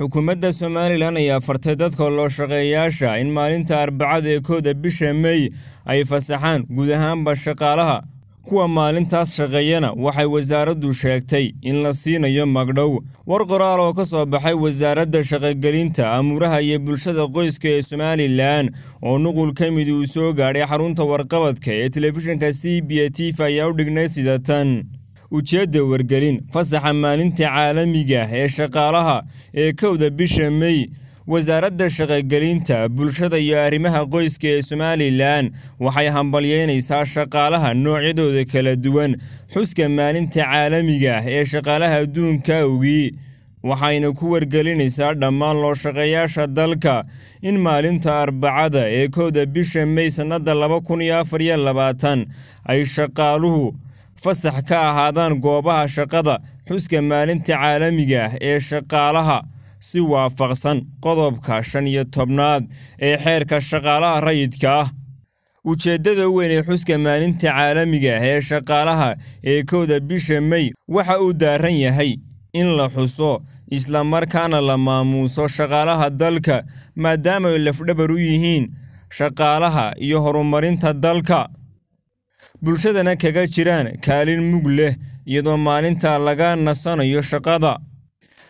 xukuumadda somalilan ayaa fartay dadka loo-shaqeeyaasha in maalinta arbacada ee kooda bisha mey ay fasaxaan guud ahaanba shaqaalaha kuwa maalintaas shaqeeyana waxay wasaaraddu sheegtay in la siinayo magdhow war qoraal oo ka soo baxay wasaaradda shaqogelinta amuuraha iyo bulshada qoyska ee somalilan oo nuqul ka mid uu soo gaadhay xarunta warqabadka ee telefishinka c b a t ayaa u dhignay sida tan ujeedda wargelin fasaxa maalinta caalamiga ah ee shaqaalaha ee kowda bisha mey wasaaradda shaqogelinta bulshada iyo arrimaha qoyska ee somalilan waxay hambalyeynaysaa shaqaalaha noocyadooda kala duwan xuska maalinta caalamiga ah ee shaqaalaha adduunka awgii waxayna ku wargelinaysaa dhammaan loo shaqeeyaasha dalka in maalinta arbacada ee kowda bisha mey sannadda laba kun iyo afar iyo labaatan ay shaqaaluhu fasax ka ahaadaan goobaha shaqada xuska maalinta caalamiga ah ee shaqaalaha si waafaqsan qodobka shan iyo tobnaad ee xeerka shaqaalaha rayidka ah ujeeddada weyn ee xuska maalinta caalamiga ah ee shaqaalaha ee kowda bisha mey waxa uu daaran yahay in la xuso isla markaana la maamuuso shaqaalaha dalka maadaama ay lafdhabar u yihiin shaqaalaha iyo horumarinta dalka bulshadana kaga jiraan kaalin mug leh iyadoo maalinta laga nasanayo shaqada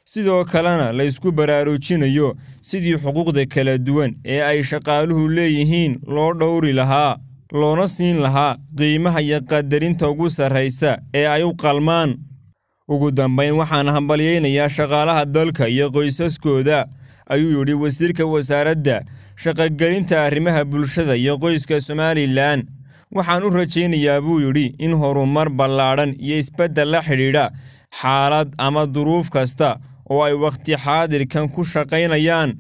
sidoo kalena laysku baraarujinayo sidii xuquuqda kala duwan ee ay shaqaaluhu leeyihiin loo dhowri lahaa loona siin lahaa qiimaha iyo qadarinta ugu sarraysa ee ay u qalmaan ugu dambayn waxaan hambalyaynayaa shaqaalaha dalka iyo qoysaskooda ayuu yidhi wasiirka wasaaradda shaqogelinta arrimaha bulshada iyo qoyska somalilan waxaan u rajaynayaa buu yidhi in horumar ballaadhan iyo isbeddel la xidhiidha xaalad ama duruuf kasta oo ay wakhti xaadirkan ku shaqaynayaan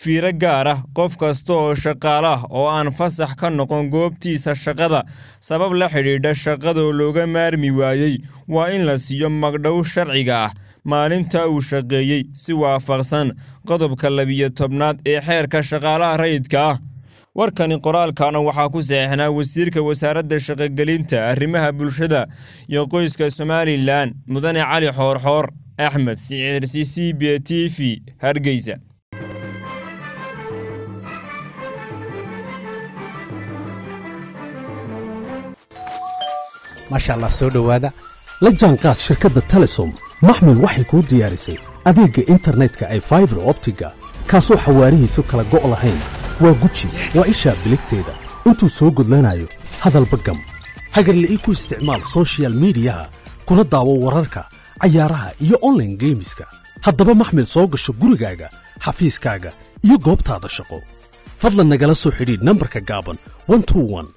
fiiro gaar ah qof kasta oo shaqaale ah oo aan fasax ka noqon goobtiisa shaqada sabab la xidhiidha shaqadoo looga maarmi waayey waa in la siiyo magdhow sharciga ah maalinta uu shaqeeyey si waafaqsan qodobka labiyo tobnaad ee xeerka shaqaalaha rayidka ah warkani qoraalkana waxaa ku seexnaa wasiirka wasaaradda shaqogelinta arrimaha bulshada iyo qoyska somalilan mudane cali xoorxoor axmed siciir c b t v hargeysa maasha allah soo dhowaada la jaanqaad shirkadda telesom maxmil waxay kuu diyaarisay adeegga internetka ee faibar optiga kaasoo xawaarihiisu kala go' lahayn waa guji waa isha biligteeda intuu soo gudlanayo hadalba gam hagarle ii ku isticmaal sochial midiyaha kuna daawo wararka cayaaraha iyo onlaine geemiska haddaba maxmil soo gasho gurigaaga xafiiskaaga iyo goobtaada shaqo fadlan nagala soo xidhiidh nambarka gaaban